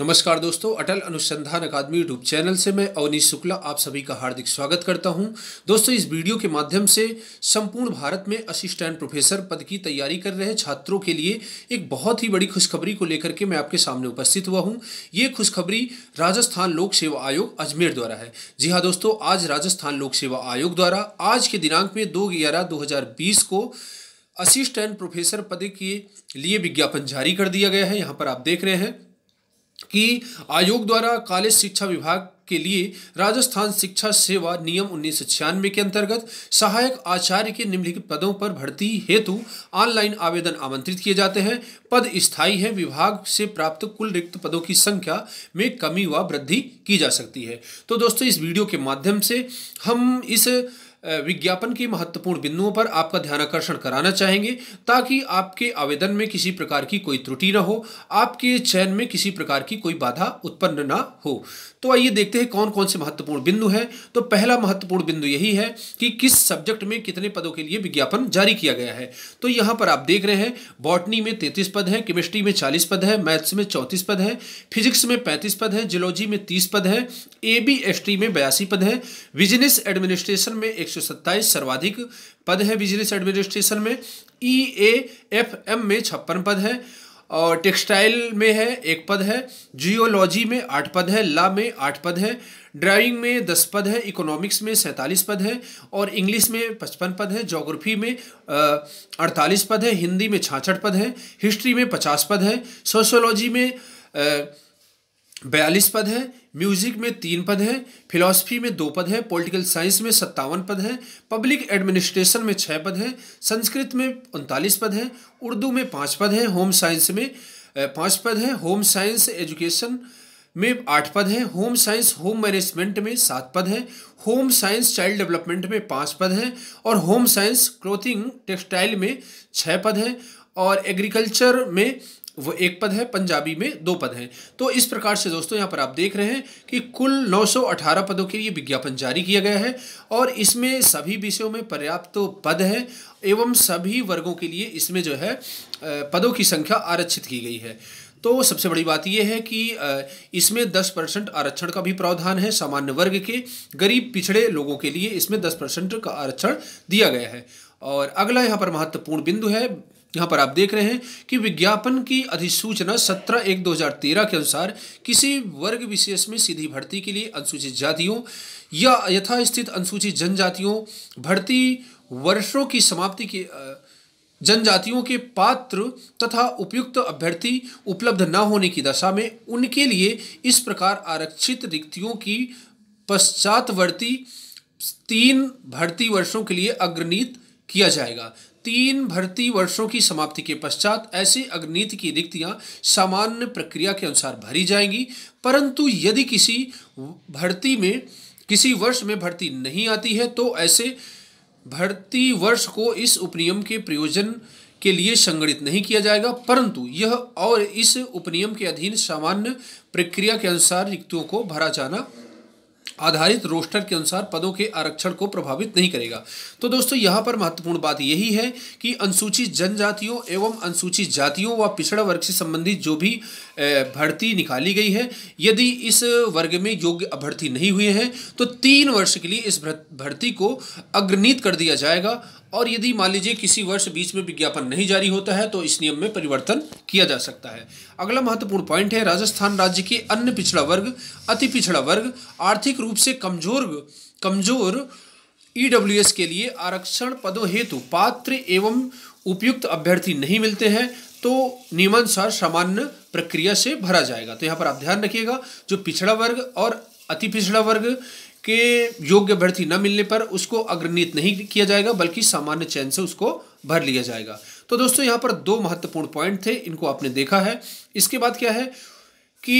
नमस्कार दोस्तों अटल अनुसंधान अकादमी यूट्यूब चैनल से मैं अवनीश शुक्ला आप सभी का हार्दिक स्वागत करता हूं दोस्तों इस वीडियो के माध्यम से संपूर्ण भारत में असिस्टेंट प्रोफेसर पद की तैयारी कर रहे छात्रों के लिए एक बहुत ही बड़ी खुशखबरी को लेकर के मैं आपके सामने उपस्थित हुआ हूँ ये खुशखबरी राजस्थान लोक सेवा आयोग अजमेर द्वारा है जी हाँ दोस्तों आज राजस्थान लोक सेवा आयोग द्वारा आज के दिनांक में दो ग्यारह दो को असिस्टेंट प्रोफेसर पद के लिए विज्ञापन जारी कर दिया गया है यहाँ पर आप देख रहे हैं कि आयोग द्वारा कॉलेज शिक्षा विभाग के लिए राजस्थान शिक्षा सेवा नियम उन्नीस के अंतर्गत सहायक आचार्य के निम्नलिखित पदों पर भर्ती हेतु ऑनलाइन आवेदन आमंत्रित किए जाते हैं पद स्थायी है विभाग से प्राप्त कुल रिक्त पदों की संख्या में कमी व वृद्धि की जा सकती है तो दोस्तों इस वीडियो के माध्यम से हम इस विज्ञापन के महत्वपूर्ण बिंदुओं पर आपका ध्यान आकर्षण कराना चाहेंगे ताकि आपके आवेदन में किसी प्रकार की कोई त्रुटि न हो आपके चयन में किसी प्रकार की कोई बाधा उत्पन्न ना हो तो आइए देखते हैं कौन कौन से महत्वपूर्ण बिंदु हैं तो पहला महत्वपूर्ण बिंदु यही है कि किस सब्जेक्ट में कितने पदों के लिए विज्ञापन जारी किया गया है तो यहाँ पर आप देख रहे हैं बॉटनी में तैंतीस पद हैं केमिस्ट्री में चालीस पद है मैथ्स में चौंतीस पद है फिजिक्स में पैंतीस पद हैं जियोलॉजी में तीस पद हैं ए बी एस टी में बयासी पद हैं बिजनेस एडमिनिस्ट्रेशन में एक 127 सर्वाधिक पद है बिजनेस एडमिनिस्ट्रेशन में ई ए एफ एम में छप्पन पद है और टेक्सटाइल में है एक पद है जियोलॉजी में आठ पद है ला में आठ पद है ड्राइविंग में दस पद है इकोनॉमिक्स में सैंतालीस पद है और इंग्लिश में पचपन पद है जोग्राफी में अड़तालीस पद है हिंदी में छाछठ पद है हिस्ट्री में पचास पद है सोशोलॉजी में बयालीस पद है म्यूजिक में तीन पद हैं फिलॉसफी में दो पद हैं पॉलिटिकल साइंस में सत्तावन पद हैं पब्लिक एडमिनिस्ट्रेशन में छः पद हैं संस्कृत में उनतालीस पद हैं उर्दू में पाँच पद हैं होम साइंस में पाँच पद हैं होम साइंस एजुकेशन में आठ पद हैं होम साइंस होम मैनेजमेंट में सात पद हैं होम साइंस चाइल्ड डेवलपमेंट में पाँच पद हैं और होम साइंस क्लोथिंग टेक्सटाइल में छः पद हैं और एग्रीकल्चर में वो एक पद है पंजाबी में दो पद हैं तो इस प्रकार से दोस्तों यहाँ पर आप देख रहे हैं कि कुल 918 पदों के लिए विज्ञापन जारी किया गया है और इसमें सभी विषयों में पर्याप्त तो पद हैं एवं सभी वर्गों के लिए इसमें जो है पदों की संख्या आरक्षित की गई है तो सबसे बड़ी बात यह है कि इसमें 10 परसेंट आरक्षण का भी प्रावधान है सामान्य वर्ग के गरीब पिछड़े लोगों के लिए इसमें 10 परसेंट का आरक्षण दिया गया है और अगला यहाँ पर महत्वपूर्ण बिंदु है यहाँ पर आप देख रहे हैं कि विज्ञापन की अधिसूचना सत्रह एक दो हजार तेरह के अनुसार किसी वर्ग विशेष में सीधी भर्ती के लिए अनुसूचित जातियों या यथास्थित अनुसूचित जनजातियों भर्ती वर्षों की समाप्ति के जनजातियों के पात्र तथा उपयुक्त अभ्यर्थी उपलब्ध न होने की दशा में उनके लिए इस प्रकार आरक्षित रिक्तियों की पश्चातवर्ती तीन भर्ती वर्षों के लिए अग्रणीत किया जाएगा तीन भर्ती वर्षों की समाप्ति के पश्चात ऐसे अग्नित की रिक्तियां सामान्य प्रक्रिया के अनुसार भरी जाएंगी परंतु यदि किसी भर्ती में किसी वर्ष में भर्ती नहीं आती है तो ऐसे भर्ती वर्ष को इस उपनियम के प्रयोजन के लिए संगठित नहीं किया जाएगा परंतु यह और इस उपनियम के अधीन सामान्य प्रक्रिया के अनुसार रिक्तियों को भरा जाना आधारित रोस्टर के अनुसार पदों के आरक्षण को प्रभावित नहीं करेगा तो दोस्तों यहाँ पर महत्वपूर्ण बात यही है कि अनुसूचित जनजातियों एवं अनुसूचित जातियों व पिछड़ा वर्ग से संबंधित जो भी भर्ती निकाली गई है यदि इस वर्ग में योग्य अभ्यर्थी नहीं हुए हैं तो तीन वर्ष के लिए इस भर्ती को अग्रणीत कर दिया जाएगा और यदि मान लीजिए किसी वर्ष बीच में विज्ञापन नहीं जारी होता है तो इस नियम में परिवर्तन किया जा सकता है अगला महत्वपूर्ण पॉइंट है राजस्थान राज्य के अन्य पिछड़ा वर्ग अति पिछड़ा वर्ग आर्थिक रूप से कमजोर कमजोर ईडब्ल्यूएस e के लिए आरक्षण पदों हेतु पात्र एवं उपयुक्त अभ्यर्थी नहीं मिलते हैं तो नियमानुसार सामान्य प्रक्रिया से भरा जाएगा तो यहाँ पर आप ध्यान रखिएगा जो पिछड़ा वर्ग और अति पिछड़ा वर्ग के योग्य अभ्यर्थी न मिलने पर उसको अग्रणीत नहीं किया जाएगा बल्कि सामान्य चयन से उसको भर लिया जाएगा तो दोस्तों यहाँ पर दो महत्वपूर्ण पॉइंट थे इनको आपने देखा है इसके बाद क्या है कि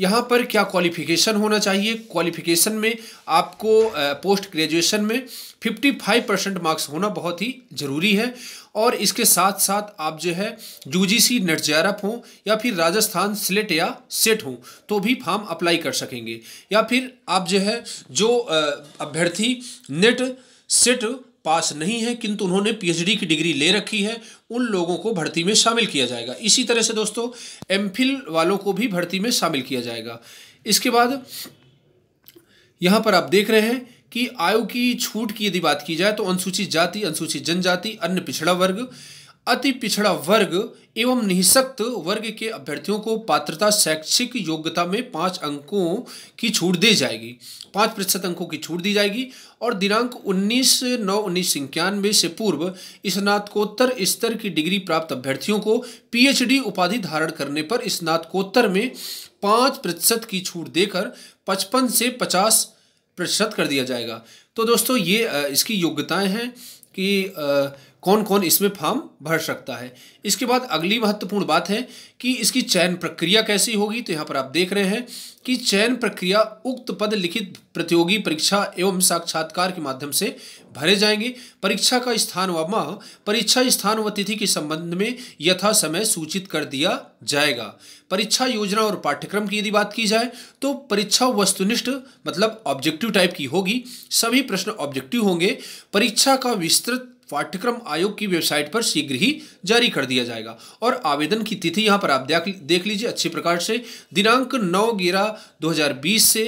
यहाँ पर क्या क्वालिफ़िकेशन होना चाहिए क्वालिफ़िकेशन में आपको पोस्ट ग्रेजुएशन में 55 परसेंट मार्क्स होना बहुत ही ज़रूरी है और इसके साथ साथ आप जो है U G C NET JRF हों या फिर राजस्थान सिलेट या सेट हों तो भी फॉर्म अप्लाई कर सकेंगे या फिर आप जो है जो अभ्यर्थी नेट सेट पास नहीं है किंतु उन्होंने पीएचडी की डिग्री ले रखी है उन लोगों को भर्ती में शामिल किया जाएगा इसी तरह से दोस्तों एम वालों को भी भर्ती में शामिल किया जाएगा इसके बाद यहाँ पर आप देख रहे हैं कि आयु की छूट की यदि बात की जाए तो अनुसूचित जाति अनुसूचित जनजाति अन्य पिछड़ा वर्ग अति पिछड़ा वर्ग एवं निःशक्त वर्ग के अभ्यर्थियों को पात्रता शैक्षिक योग्यता में पाँच अंकों की छूट दी जाएगी पाँच प्रतिशत अंकों की छूट दी जाएगी और दिनांक 19 नौ उन्नीस इक्यानवे से पूर्व स्नातकोत्तर स्तर की डिग्री प्राप्त अभ्यर्थियों को पीएचडी उपाधि धारण करने पर स्नातकोत्तर में पाँच प्रतिशत की छूट देकर पचपन से पचास प्रतिशत कर दिया जाएगा तो दोस्तों ये इसकी योग्यताएं हैं कि कौन कौन इसमें फॉर्म भर सकता है इसके बाद अगली महत्वपूर्ण बात है कि इसकी चयन प्रक्रिया कैसी होगी तो यहाँ पर आप देख रहे हैं कि चयन प्रक्रिया उक्त पद लिखित प्रतियोगी परीक्षा एवं साक्षात्कार के माध्यम से भरे जाएंगे परीक्षा का स्थान व माह परीक्षा स्थान व तिथि के संबंध में यथा समय सूचित कर दिया जाएगा परीक्षा योजना और पाठ्यक्रम की यदि बात की जाए तो परीक्षा वस्तुनिष्ठ मतलब ऑब्जेक्टिव टाइप की होगी सभी प्रश्न ऑब्जेक्टिव होंगे परीक्षा का विस्तृत पाठ्यक्रम आयोग की वेबसाइट पर शीघ्र ही जारी कर दिया जाएगा और आवेदन की तिथि यहाँ पर आप देख लीजिए अच्छे प्रकार से दिनांक नौ ग्यारह दो से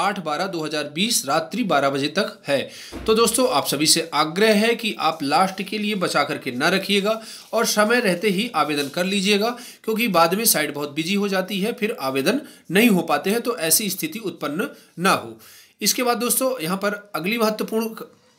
आठ बारह दो हज़ार बीस रात्रि बारह बजे तक है तो दोस्तों आप सभी से आग्रह है कि आप लास्ट के लिए बचा करके ना रखिएगा और समय रहते ही आवेदन कर लीजिएगा क्योंकि बाद में साइट बहुत बिजी हो जाती है फिर आवेदन नहीं हो पाते हैं तो ऐसी स्थिति उत्पन्न ना हो इसके बाद दोस्तों यहाँ पर अगली महत्वपूर्ण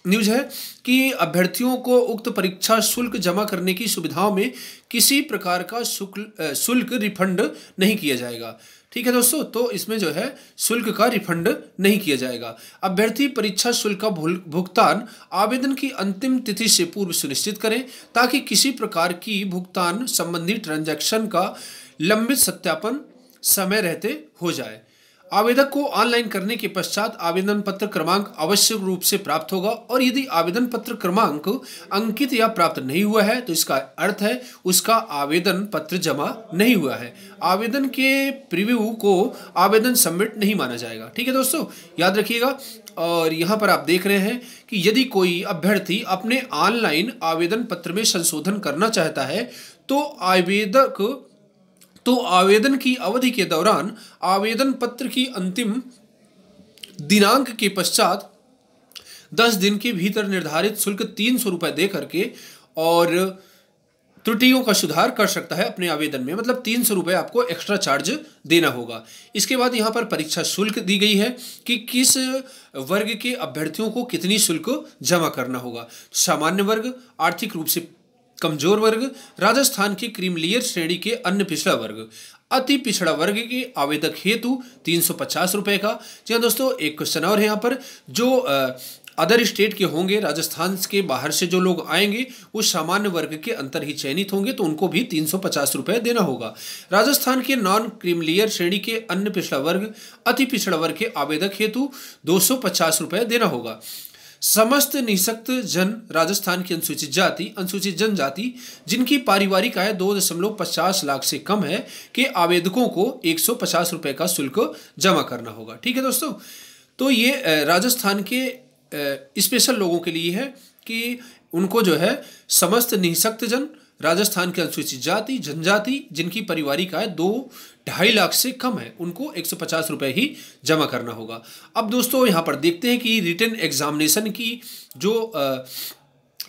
न्यूज है कि अभ्यर्थियों को उक्त परीक्षा शुल्क जमा करने की सुविधाओं में किसी प्रकार का शुल्क शुल्क रिफंड नहीं किया जाएगा ठीक है दोस्तों तो इसमें जो है शुल्क का रिफंड नहीं किया जाएगा अभ्यर्थी परीक्षा शुल्क का भुगतान आवेदन की अंतिम तिथि से पूर्व सुनिश्चित करें ताकि किसी प्रकार की भुगतान संबंधी ट्रांजैक्शन का लंबित सत्यापन समय रहते हो जाए आवेदक को ऑनलाइन करने के पश्चात आवेदन पत्र क्रमांक आवश्यक रूप से प्राप्त होगा और यदि आवेदन पत्र क्रमांक अंकित या प्राप्त नहीं हुआ है तो इसका अर्थ है उसका आवेदन पत्र जमा नहीं हुआ है आवेदन के प्रिव्यू को आवेदन सबमिट नहीं माना जाएगा ठीक है दोस्तों याद रखिएगा और यहाँ पर आप देख रहे हैं कि यदि कोई अभ्यर्थी अपने ऑनलाइन आवेदन पत्र में संशोधन करना चाहता है तो आवेदक तो आवेदन की अवधि के दौरान आवेदन पत्र की अंतिम दिनांक के पश्चात दस दिन के भीतर निर्धारित शुल्क तीन सौ रुपए दे करके और त्रुटियों का सुधार कर सकता है अपने आवेदन में मतलब तीन सौ रुपये आपको एक्स्ट्रा चार्ज देना होगा इसके बाद यहाँ पर परीक्षा शुल्क दी गई है कि किस वर्ग के अभ्यर्थियों को कितनी शुल्क जमा करना होगा सामान्य वर्ग आर्थिक रूप से कमजोर वर्ग राजस्थान की क्रीमलियर श्रेणी के अन्य पिछड़ा वर्ग अति पिछड़ा वर्ग के आवेदक हेतु तीन सौ पचास रुपये का जी हाँ दोस्तों एक क्वेश्चन और है यहाँ पर जो अदर स्टेट के होंगे राजस्थान के बाहर से जो लोग आएंगे वो सामान्य वर्ग के अंतर ही चयनित होंगे तो उनको भी तीन सौ पचास रुपये देना होगा राजस्थान के नॉन क्रीमलियर श्रेणी के अन्य पिछड़ा वर्ग अति पिछड़ा वर्ग के आवेदक हेतु दो सौ पचास रुपये देना होगा समस्त निशक्त जन राजस्थान की अनुसूचित जाति अनुसूचित जनजाति जिनकी पारिवारिक आय दो दशमलव पचास लाख से कम है के आवेदकों को एक सौ पचास रुपए का शुल्क जमा करना होगा ठीक है दोस्तों तो ये राजस्थान के स्पेशल लोगों के लिए है कि उनको जो है समस्त निःशक्त जन राजस्थान के अनुसूचित जाति जनजाति जिनकी पारिवारिक आय दो ढाई लाख से कम है उनको एक सौ पचास रुपए ही जमा करना होगा अब दोस्तों यहाँ पर देखते हैं कि रिटर्न एग्जामिनेशन की जो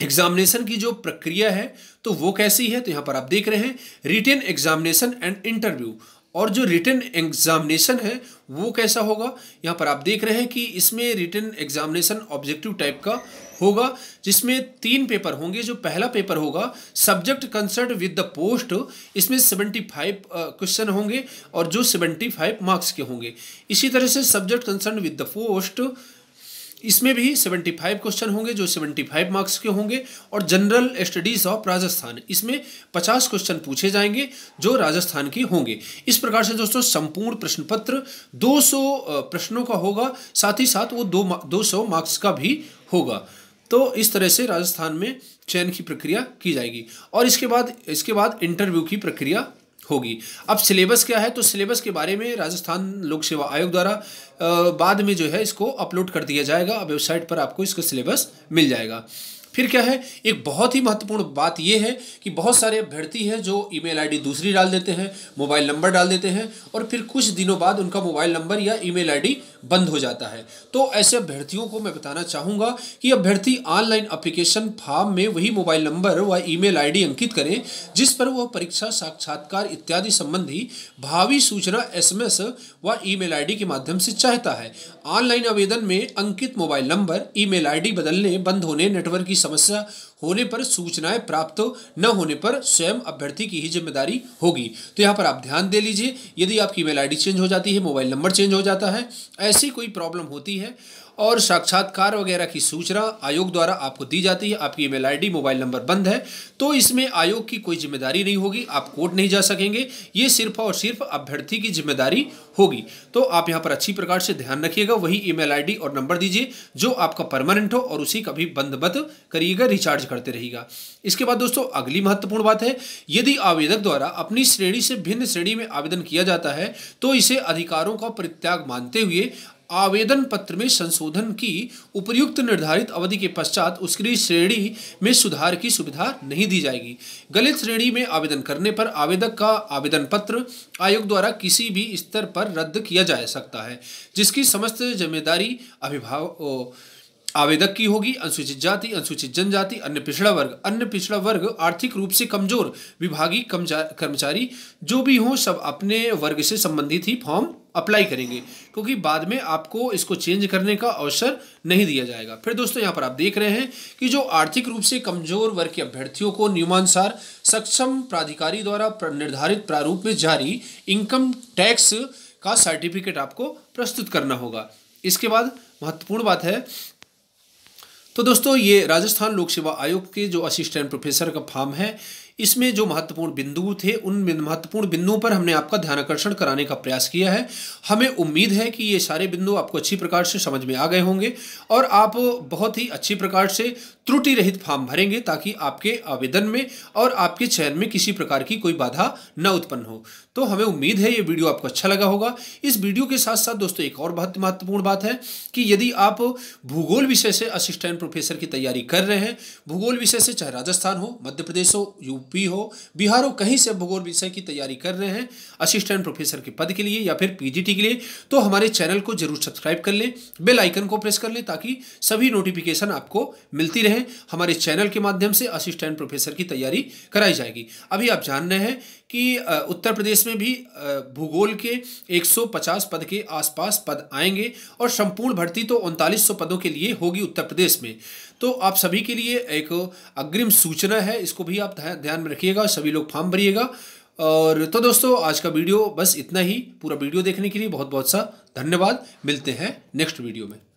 एग्जामिनेशन की जो प्रक्रिया है तो वो कैसी है तो यहाँ पर आप देख रहे हैं रिटर्न एग्जामिनेशन एंड इंटरव्यू और जो रिटर्न एग्जामिनेशन है वो कैसा होगा यहाँ पर आप देख रहे हैं कि इसमें रिटर्न एग्जामिनेशन ऑब्जेक्टिव टाइप का होगा जिसमें तीन पेपर होंगे जो पहला पेपर होगा subject concern with the post इसमें सेवेंटी फाइव क्वेश्चन होंगे और जो सेवेंटी फाइव मार्क्स के होंगे इसी तरह से subject concern with the post इसमें भी 75 क्वेश्चन होंगे जो 75 मार्क्स के होंगे और जनरल स्टडीज ऑफ राजस्थान इसमें 50 क्वेश्चन पूछे जाएंगे जो राजस्थान के होंगे इस प्रकार से दोस्तों संपूर्ण प्रश्न पत्र 200 प्रश्नों का होगा साथ ही साथ वो दो दो मार्क्स का भी होगा तो इस तरह से राजस्थान में चयन की प्रक्रिया की जाएगी और इसके बाद इसके बाद इंटरव्यू की प्रक्रिया होगी अब सिलेबस क्या है तो सिलेबस के बारे में राजस्थान लोक सेवा आयोग द्वारा बाद में जो है इसको अपलोड कर दिया जाएगा वेबसाइट पर आपको इसका सिलेबस मिल जाएगा फिर क्या है एक बहुत ही महत्वपूर्ण बात यह है कि बहुत सारे अभ्यर्थी हैं जो ईमेल आईडी दूसरी डाल देते हैं मोबाइल नंबर डाल देते हैं और फिर कुछ दिनों बाद उनका मोबाइल नंबर या ईमेल आईडी बंद हो जाता है तो ऐसे अभ्यर्थियों को मैं बताना चाहूँगा कि अभ्यर्थी ऑनलाइन अप्लीकेशन फॉर्म में वही मोबाइल नंबर व ई मेल अंकित करें जिस पर वह परीक्षा साक्षात्कार इत्यादि संबंधी भावी सूचना एस व ई मेल के माध्यम से चाहता है ऑनलाइन आवेदन में अंकित मोबाइल नंबर ई मेल बदलने बंद होने नेटवर्क की समस्या होने पर सूचनाएं प्राप्त न होने पर स्वयं अभ्यर्थी की ही जिम्मेदारी होगी तो यहाँ पर आप ध्यान दे लीजिए यदि आपकी ईमेल आईडी चेंज हो जाती है मोबाइल नंबर चेंज हो जाता है ऐसी कोई प्रॉब्लम होती है और साक्षात्कार वगैरह की सूचना आयोग द्वारा आपको दी जाती है आपकी ईमेल आईडी मोबाइल नंबर बंद है तो इसमें आयोग की कोई जिम्मेदारी नहीं होगी आप कोर्ट नहीं जा सकेंगे ये सिर्फ और सिर्फ अभ्यर्थी की जिम्मेदारी होगी तो आप यहाँ पर अच्छी प्रकार से ध्यान रखिएगा वही ई मेल और नंबर दीजिए जो आपका परमानेंट हो और उसी कभी बंद मत करिएगा रिचार्ज करते रहिएगा इसके बाद दोस्तों अगली महत्वपूर्ण बात है यदि आवेदक द्वारा अपनी श्रेणी से भिन्न श्रेणी में आवेदन किया जाता है तो इसे अधिकारों का परित्याग मानते हुए आवेदन पत्र में संशोधन की उपयुक्त निर्धारित अवधि के पश्चात उसकी श्रेणी में सुधार की सुविधा नहीं दी जाएगी गलत श्रेणी में आवेदन करने पर आवेदक का आवेदन पत्र आयोग द्वारा किसी भी स्तर पर रद्द किया जा सकता है जिसकी समस्त जिम्मेदारी अभिभावक आवेदक की होगी अनुसूचित जाति अनुसूचित जनजाति अन्य पिछड़ा वर्ग अन्य पिछड़ा वर्ग आर्थिक रूप से कमजोर विभागीय कर्मचारी जो भी हो सब अपने वर्ग से संबंधित ही फॉर्म अप्लाई करेंगे क्योंकि बाद में आपको इसको चेंज करने का अवसर नहीं दिया जाएगा फिर दोस्तों यहाँ पर आप देख रहे हैं कि जो आर्थिक रूप से कमजोर वर्ग के अभ्यर्थियों को नियमानुसार सक्षम प्राधिकारी द्वारा निर्धारित प्रारूप में जारी इनकम टैक्स का सर्टिफिकेट आपको प्रस्तुत करना होगा इसके बाद महत्वपूर्ण बात है तो दोस्तों ये राजस्थान लोक सेवा आयोग के जो असिस्टेंट प्रोफेसर का फॉर्म है इसमें जो महत्वपूर्ण बिंदु थे उन महत्वपूर्ण बिंदुओं पर हमने आपका ध्यान आकर्षण कराने का प्रयास किया है हमें उम्मीद है कि ये सारे बिंदु आपको अच्छी प्रकार से समझ में आ गए होंगे और आप बहुत ही अच्छी प्रकार से त्रुटि रहित फॉर्म भरेंगे ताकि आपके आवेदन में और आपके चयन में किसी प्रकार की कोई बाधा न उत्पन्न हो तो हमें उम्मीद है ये वीडियो आपको अच्छा लगा होगा इस वीडियो के साथ साथ दोस्तों एक और बहुत महत्वपूर्ण बात है कि यदि आप भूगोल विषय से असिस्टेंट प्रोफेसर की तैयारी कर रहे हैं भूगोल विषय से चाहे राजस्थान हो मध्य प्रदेश हो यू भी हो बिहार हो कहीं से भूगोल विषय की तैयारी कर रहे हैं असिस्टेंट प्रोफेसर के पद के लिए या फिर पीजीटी के लिए तो हमारे चैनल को जरूर सब्सक्राइब कर लें बेल आइकन को प्रेस कर लें ताकि सभी नोटिफिकेशन आपको मिलती रहे हमारे चैनल के माध्यम से असिस्टेंट प्रोफेसर की तैयारी कराई जाएगी अभी आप जान रहे हैं कि उत्तर प्रदेश में भी भूगोल के एक पद के आसपास पद आएंगे और संपूर्ण भर्ती तो उनतालीस पदों के लिए होगी उत्तर प्रदेश में तो आप सभी के लिए एक अग्रिम सूचना है इसको भी आप ध्यान में रखिएगा सभी लोग फॉर्म भरिएगा और तो दोस्तों आज का वीडियो बस इतना ही पूरा वीडियो देखने के लिए बहुत बहुत सा धन्यवाद मिलते हैं नेक्स्ट वीडियो में